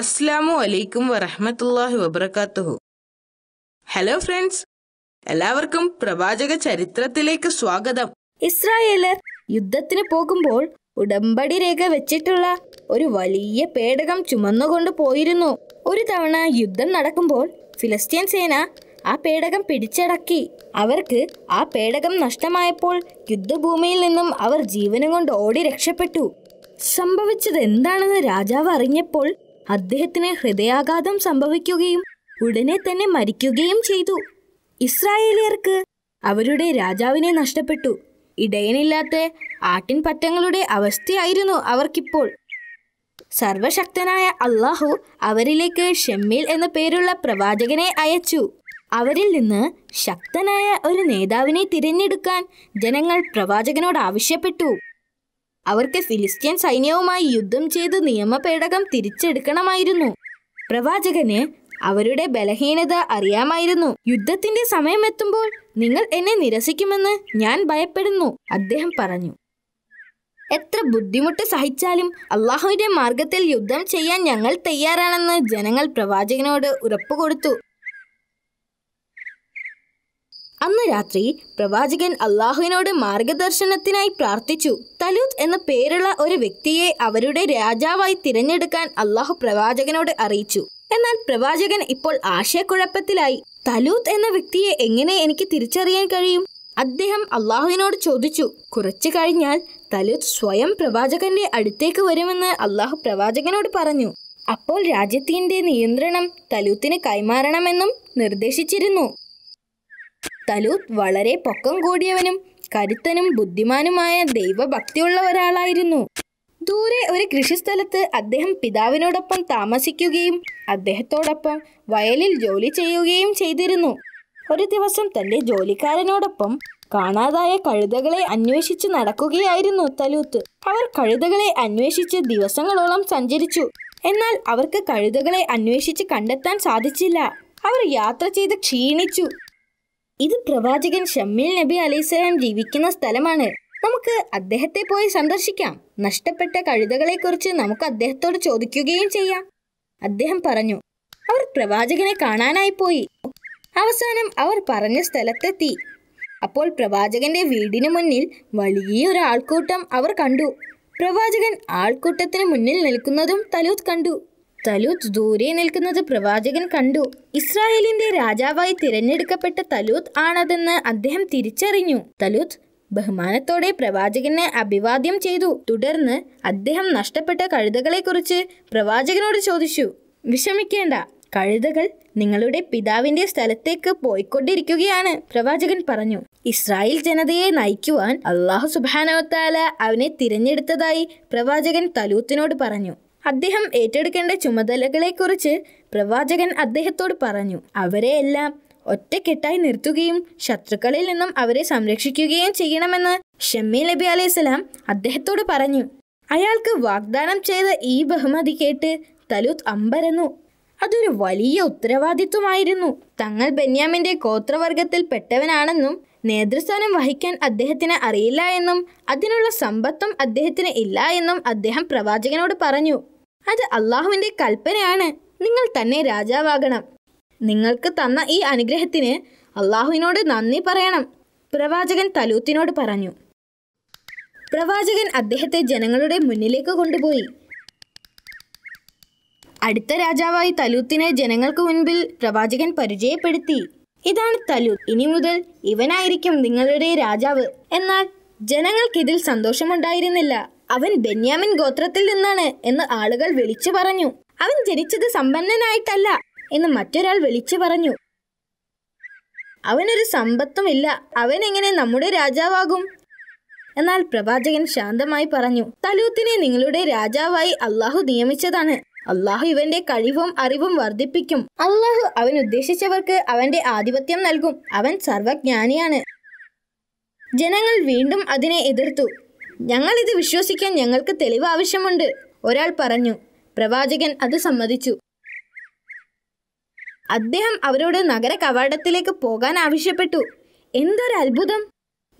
അസ്സാമു അലൈക്കും വറഹമത്തല്ലാഹി വബർക്കാത്തുഹു hello friends എല്ലാവർക്കും പ്രവാചക ചരിത്രത്തിലേക്ക് സ്വാഗതം ഇസ്രായേലർ യുദ്ധത്തിന് പോകുമ്പോൾ ഉടമ്പടി രേഖ വെച്ചിട്ടുള്ള ഒരു വലിയ പേടകം ചുമന്നുകൊണ്ട് പോയിരുന്നു ഒരു തവണ യുദ്ധം നടക്കുമ്പോൾ ഫിലസ്തീൻ സേന ആ പേടകം പിടിച്ചടക്കി അവർക്ക് ആ പേടകം നഷ്ടമായപ്പോൾ യുദ്ധഭൂമിയിൽ നിന്നും അവർ ജീവനും കൊണ്ട് ഓടി രക്ഷപ്പെട്ടു സംഭവിച്ചത് എന്താണെന്ന് രാജാവ് അറിഞ്ഞപ്പോൾ അദ്ദേഹത്തിന് ഹൃദയാഘാതം സംഭവിക്കുകയും ഉടനെ തന്നെ മരിക്കുകയും ചെയ്തു ഇസ്രായേലിയർക്ക് അവരുടെ രാജാവിനെ നഷ്ടപ്പെട്ടു ഇടയനില്ലാത്ത ആട്ടിൻ പറ്റങ്ങളുടെ അവസ്ഥയായിരുന്നു അവർക്കിപ്പോൾ സർവശക്തനായ അള്ളാഹു അവരിലേക്ക് ഷെമ്മിൽ എന്ന പേരുള്ള പ്രവാചകനെ അയച്ചു അവരിൽ നിന്ന് ശക്തനായ ഒരു നേതാവിനെ തിരഞ്ഞെടുക്കാൻ ജനങ്ങൾ പ്രവാചകനോട് ആവശ്യപ്പെട്ടു അവർക്ക് ഫിലിസ്ത്യൻ സൈന്യവുമായി യുദ്ധം ചെയ്ത് നിയമപേടകം തിരിച്ചെടുക്കണമായിരുന്നു പ്രവാചകന് അവരുടെ ബലഹീനത അറിയാമായിരുന്നു യുദ്ധത്തിന്റെ സമയമെത്തുമ്പോൾ നിങ്ങൾ എന്നെ നിരസിക്കുമെന്ന് ഞാൻ ഭയപ്പെടുന്നു അദ്ദേഹം പറഞ്ഞു എത്ര ബുദ്ധിമുട്ട് സഹിച്ചാലും അള്ളാഹുവിന്റെ മാർഗത്തിൽ യുദ്ധം ചെയ്യാൻ ഞങ്ങൾ തയ്യാറാണെന്ന് ജനങ്ങൾ പ്രവാചകനോട് ഉറപ്പുകൊടുത്തു അന്ന് രാത്രി പ്രവാചകൻ അള്ളാഹുവിനോട് മാർഗദർശനത്തിനായി പ്രാർത്ഥിച്ചു തലൂത്ത് എന്ന പേരുള്ള ഒരു വ്യക്തിയെ അവരുടെ രാജാവായി തിരഞ്ഞെടുക്കാൻ അള്ളാഹു പ്രവാചകനോട് അറിയിച്ചു എന്നാൽ പ്രവാചകൻ ഇപ്പോൾ ആശയക്കുഴപ്പത്തിലായി തലൂത്ത് എന്ന വ്യക്തിയെ എങ്ങനെ എനിക്ക് തിരിച്ചറിയാൻ കഴിയും അദ്ദേഹം അള്ളാഹുവിനോട് ചോദിച്ചു കുറച്ചു കഴിഞ്ഞാൽ തലൂത്ത് സ്വയം പ്രവാചകന്റെ അടുത്തേക്ക് വരുമെന്ന് അള്ളാഹു പ്രവാചകനോട് പറഞ്ഞു അപ്പോൾ രാജ്യത്തിന്റെ നിയന്ത്രണം തലൂത്തിന് കൈമാറണമെന്നും നിർദ്ദേശിച്ചിരുന്നു തലൂത്ത് വളരെ പൊക്കം കൂടിയവനും കരുത്തനും ബുദ്ധിമാനുമായ ദൈവഭക്തിയുള്ള ഒരാളായിരുന്നു ദൂരെ ഒരു കൃഷിസ്ഥലത്ത് അദ്ദേഹം പിതാവിനോടൊപ്പം താമസിക്കുകയും അദ്ദേഹത്തോടൊപ്പം വയലിൽ ജോലി ചെയ്യുകയും ചെയ്തിരുന്നു ഒരു ദിവസം തൻ്റെ ജോലിക്കാരനോടൊപ്പം കാണാതായ കഴുതകളെ അന്വേഷിച്ച് നടക്കുകയായിരുന്നു തലൂത്ത് അവർ കഴുതകളെ അന്വേഷിച്ച് ദിവസങ്ങളോളം സഞ്ചരിച്ചു എന്നാൽ അവർക്ക് കഴുതകളെ അന്വേഷിച്ച് കണ്ടെത്താൻ സാധിച്ചില്ല അവർ യാത്ര ചെയ്ത് ക്ഷീണിച്ചു ഇത് പ്രവാചകൻ ഷമ്മിൽ നബി അലൈസ്ലാം ജീവിക്കുന്ന സ്ഥലമാണ് നമുക്ക് അദ്ദേഹത്തെ പോയി സന്ദർശിക്കാം നഷ്ടപ്പെട്ട കുറിച്ച് നമുക്ക് അദ്ദേഹത്തോട് ചോദിക്കുകയും ചെയ്യാം അദ്ദേഹം പറഞ്ഞു അവർ പ്രവാചകനെ കാണാനായി പോയി അവസാനം അവർ പറഞ്ഞ സ്ഥലത്തെത്തി അപ്പോൾ പ്രവാചകന്റെ വീടിന് മുന്നിൽ വലിയ ഒരു ആൾക്കൂട്ടം അവർ കണ്ടു പ്രവാചകൻ ആൾക്കൂട്ടത്തിന് മുന്നിൽ നിൽക്കുന്നതും തലൂത്ത് കണ്ടു തലൂത്ത് ദൂരെ നിൽക്കുന്നത് പ്രവാചകൻ കണ്ടു ഇസ്രായേലിന്റെ രാജാവായി തിരഞ്ഞെടുക്കപ്പെട്ട തലൂത്ത് ആണതെന്ന് അദ്ദേഹം തിരിച്ചറിഞ്ഞു തലൂത്ത് ബഹുമാനത്തോടെ പ്രവാചകനെ അഭിവാദ്യം ചെയ്തു തുടർന്ന് അദ്ദേഹം നഷ്ടപ്പെട്ട കഴുതകളെക്കുറിച്ച് പ്രവാചകനോട് ചോദിച്ചു വിഷമിക്കേണ്ട കഴുതകൾ നിങ്ങളുടെ പിതാവിന്റെ സ്ഥലത്തേക്ക് പോയിക്കൊണ്ടിരിക്കുകയാണ് പ്രവാചകൻ പറഞ്ഞു ഇസ്രായേൽ ജനതയെ നയിക്കുവാൻ അള്ളാഹു സുബാനോത്താല അവനെ തിരഞ്ഞെടുത്തതായി പ്രവാചകൻ തലൂത്തിനോട് പറഞ്ഞു അദ്ദേഹം ഏറ്റെടുക്കേണ്ട ചുമതലകളെക്കുറിച്ച് പ്രവാചകൻ അദ്ദേഹത്തോട് പറഞ്ഞു അവരെ എല്ലാം ഒറ്റക്കെട്ടായി നിർത്തുകയും ശത്രുക്കളിൽ നിന്നും അവരെ സംരക്ഷിക്കുകയും ചെയ്യണമെന്ന് ഷമ്മി നബി അലൈഹിസ്സലാം അദ്ദേഹത്തോട് പറഞ്ഞു അയാൾക്ക് വാഗ്ദാനം ചെയ്ത ഈ ബഹുമതി കേട്ട് തലൂത്ത് അമ്പരന്നു അതൊരു വലിയ ഉത്തരവാദിത്വമായിരുന്നു തങ്ങൾ ബെന്യാമിന്റെ ഗോത്രവർഗത്തിൽ പെട്ടവനാണെന്നും നേതൃസ്ഥാനം വഹിക്കാൻ അദ്ദേഹത്തിന് അറിയില്ല എന്നും അതിനുള്ള സമ്പത്തും അദ്ദേഹത്തിന് ഇല്ല എന്നും അദ്ദേഹം പ്രവാചകനോട് പറഞ്ഞു അത് അള്ളാഹുവിന്റെ കൽപ്പനയാണ് നിങ്ങൾ തന്നെ രാജാവാകണം നിങ്ങൾക്ക് തന്ന ഈ അനുഗ്രഹത്തിന് അള്ളാഹുവിനോട് നന്ദി പറയണം പ്രവാചകൻ തലൂത്തിനോട് പറഞ്ഞു പ്രവാചകൻ അദ്ദേഹത്തെ ജനങ്ങളുടെ മുന്നിലേക്ക് കൊണ്ടുപോയി അടുത്ത രാജാവായി തലൂത്തിനെ ജനങ്ങൾക്ക് മുൻപിൽ പ്രവാചകൻ പരിചയപ്പെടുത്തി ഇതാണ് തലു ഇനി മുതൽ ഇവനായിരിക്കും നിങ്ങളുടെ രാജാവ് എന്നാൽ ജനങ്ങൾക്കിതിൽ സന്തോഷമുണ്ടായിരുന്നില്ല അവൻ ബെന്യാമിൻ ഗോത്രത്തിൽ നിന്നാണ് എന്ന് ആളുകൾ വിളിച്ചു പറഞ്ഞു അവൻ ജനിച്ചത് സമ്പന്നനായിട്ടല്ല എന്ന് മറ്റൊരാൾ വിളിച്ചു പറഞ്ഞു അവനൊരു സമ്പത്തുമില്ല അവൻ എങ്ങനെ നമ്മുടെ രാജാവാകും എന്നാൽ പ്രവാചകൻ ശാന്തമായി പറഞ്ഞു തലൂത്തിനെ നിങ്ങളുടെ രാജാവായി അള്ളാഹു നിയമിച്ചതാണ് അള്ളാഹു ഇവന്റെ കഴിവും അറിവും വർദ്ധിപ്പിക്കും അള്ളാഹു അവൻ ഉദ്ദേശിച്ചവർക്ക് അവന്റെ ആധിപത്യം നൽകും അവൻ സർവജ്ഞാനിയാണ് ജനങ്ങൾ വീണ്ടും അതിനെ എതിർത്തു ഞങ്ങൾ ഇത് വിശ്വസിക്കാൻ ഞങ്ങൾക്ക് തെളിവ് ആവശ്യമുണ്ട് ഒരാൾ പറഞ്ഞു പ്രവാചകൻ അത് സമ്മതിച്ചു അദ്ദേഹം അവരോട് നഗര കവാടത്തിലേക്ക് പോകാൻ ആവശ്യപ്പെട്ടു എന്തൊരു അത്ഭുതം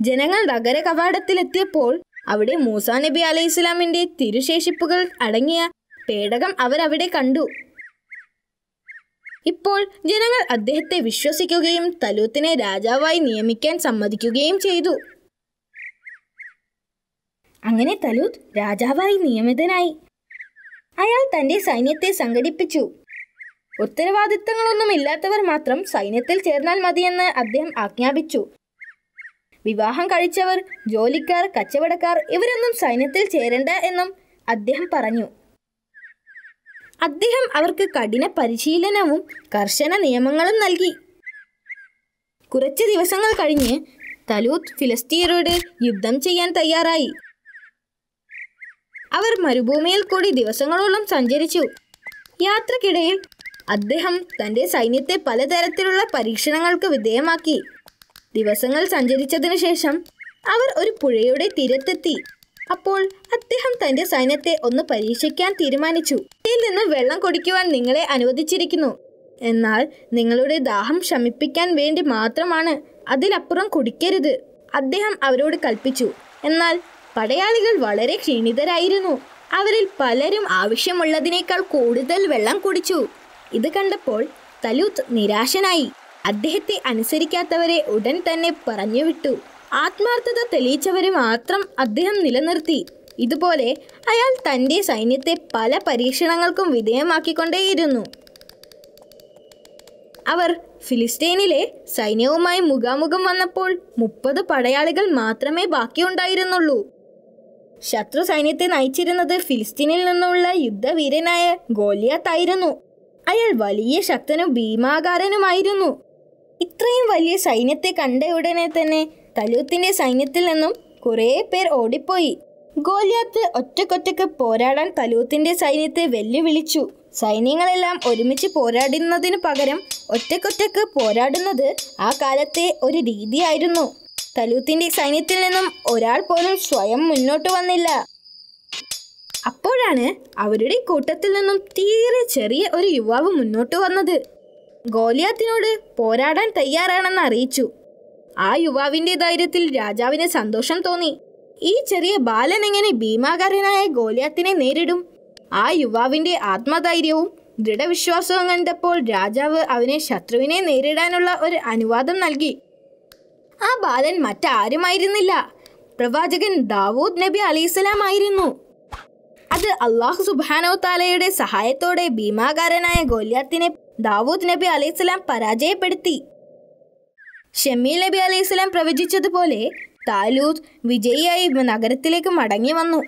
ജനങ്ങൾ നഗര കവാടത്തിലെത്തിയപ്പോൾ അവിടെ മൂസാ നബി അലൈഹി ഇസ്ലാമിന്റെ തിരുശേഷിപ്പുകൾ അടങ്ങിയ പേടകം അവരവിടെ കണ്ടു ഇപ്പോൾ ജനങ്ങൾ അദ്ദേഹത്തെ വിശ്വസിക്കുകയും തലൂത്തിനെ രാജാവായി നിയമിക്കാൻ സമ്മതിക്കുകയും ചെയ്തു അങ്ങനെ തലൂത്ത് രാജാവായി നിയമിതനായി അയാൾ തന്റെ സൈന്യത്തെ സംഘടിപ്പിച്ചു ഉത്തരവാദിത്തങ്ങളൊന്നും ഇല്ലാത്തവർ മാത്രം സൈന്യത്തിൽ ചേർന്നാൽ മതിയെന്ന് അദ്ദേഹം ആജ്ഞാപിച്ചു വിവാഹം കഴിച്ചവർ ജോലിക്കാർ കച്ചവടക്കാർ ഇവരൊന്നും സൈന്യത്തിൽ ചേരണ്ട എന്നും അദ്ദേഹം പറഞ്ഞു അദ്ദേഹം അവർക്ക് കഠിന പരിശീലനവും കർശന നിയമങ്ങളും നൽകി കുറച്ച് ദിവസങ്ങൾ കഴിഞ്ഞ് തലൂത്ത് ഫിലസ്തീനോട് യുദ്ധം ചെയ്യാൻ തയ്യാറായി അവർ മരുഭൂമിയിൽ കൂടി ദിവസങ്ങളോളം സഞ്ചരിച്ചു യാത്രക്കിടയിൽ അദ്ദേഹം തന്റെ സൈന്യത്തെ പലതരത്തിലുള്ള പരീക്ഷണങ്ങൾക്ക് വിധേയമാക്കി ദിവസങ്ങൾ സഞ്ചരിച്ചതിനു ശേഷം അവർ ഒരു പുഴയുടെ തീരത്തെത്തി അപ്പോൾ അദ്ദേഹം തന്റെ സൈന്യത്തെ ഒന്ന് പരീക്ഷിക്കാൻ തീരുമാനിച്ചു ഇതിൽ നിന്ന് വെള്ളം കുടിക്കുവാൻ നിങ്ങളെ അനുവദിച്ചിരിക്കുന്നു എന്നാൽ നിങ്ങളുടെ ദാഹം ശമിപ്പിക്കാൻ വേണ്ടി മാത്രമാണ് അതിലപ്പുറം കുടിക്കരുത് അദ്ദേഹം അവരോട് കൽപ്പിച്ചു എന്നാൽ പടയാളികൾ വളരെ ക്ഷീണിതരായിരുന്നു അവരിൽ പലരും ആവശ്യമുള്ളതിനേക്കാൾ കൂടുതൽ വെള്ളം കുടിച്ചു ഇത് കണ്ടപ്പോൾ തലൂത്ത് നിരാശനായി അദ്ദേഹത്തെ അനുസരിക്കാത്തവരെ ഉടൻ തന്നെ പറഞ്ഞുവിട്ടു ആത്മാർത്ഥത തെളിയിച്ചവരെ മാത്രം അദ്ദേഹം നിലനിർത്തി ഇതുപോലെ അയാൾ തൻ്റെ സൈന്യത്തെ പല പരീക്ഷണങ്ങൾക്കും വിധേയമാക്കിക്കൊണ്ടേയിരുന്നു അവർ ഫിലിസ്തീനിലെ സൈന്യവുമായി മുഖാമുഖം വന്നപ്പോൾ മുപ്പത് പടയാളികൾ മാത്രമേ ബാക്കിയുണ്ടായിരുന്നുള്ളൂ ശത്രു സൈന്യത്തെ നയിച്ചിരുന്നത് ഫിലിസ്തീനിൽ നിന്നുള്ള യുദ്ധവീരനായ ഗോലിയാത്തായിരുന്നു അയാൾ വലിയ ശക്തനും ഭീമാകാരനുമായിരുന്നു ഇത്രയും വലിയ സൈന്യത്തെ കണ്ട ഉടനെ തന്നെ തലൂത്തിന്റെ സൈന്യത്തിൽ നിന്നും കുറേ പേർ ഓടിപ്പോയി ഗോലിയാത്ത് ഒറ്റക്കൊറ്റക്ക് പോരാടാൻ തലൂത്തിന്റെ സൈന്യത്തെ വെല്ലുവിളിച്ചു സൈന്യങ്ങളെല്ലാം ഒരുമിച്ച് പോരാടുന്നതിനു പകരം ഒറ്റക്കൊറ്റക്ക് പോരാടുന്നത് ആ കാലത്തെ ഒരു രീതിയായിരുന്നു തലൂത്തിന്റെ സൈന്യത്തിൽ നിന്നും ഒരാൾ പോലും സ്വയം മുന്നോട്ട് വന്നില്ല അപ്പോഴാണ് അവരുടെ കൂട്ടത്തിൽ നിന്നും തീരെ ചെറിയ ഒരു യുവാവ് മുന്നോട്ട് വന്നത് ഗോലിയാത്തിനോട് പോരാടാൻ തയ്യാറാണെന്ന് അറിയിച്ചു ആ യുവാവിന്റെ ധൈര്യത്തിൽ രാജാവിന് സന്തോഷം തോന്നി ഈ ചെറിയ ബാലൻ എങ്ങനെ ഭീമാകാരനായ ഗോലിയാത്തിനെ നേരിടും ആ യുവാവിന്റെ ആത്മധൈര്യവും ദൃഢവിശ്വാസവും കണ്ടപ്പോൾ രാജാവ് അവനെ ശത്രുവിനെ നേരിടാനുള്ള ഒരു അനുവാദം നൽകി ആ ബാലൻ മറ്റാരുമായിരുന്നില്ല പ്രവാചകൻ ദാവൂദ് നബി അലൈസലാം ആയിരുന്നു അത് അള്ളാഹു സുബാനോ താലയുടെ സഹായത്തോടെ ഭീമാകാരനായ ഗോലിയാത്തിനെ ദാവൂദ് നബി അലൈസലാം പരാജയപ്പെടുത്തി ഷെമീൽ നബി അലൈഹിസ്ലാം പ്രവചിച്ചതുപോലെ താലൂത്ത് വിജയിയായി നഗരത്തിലേക്ക് മടങ്ങി വന്നു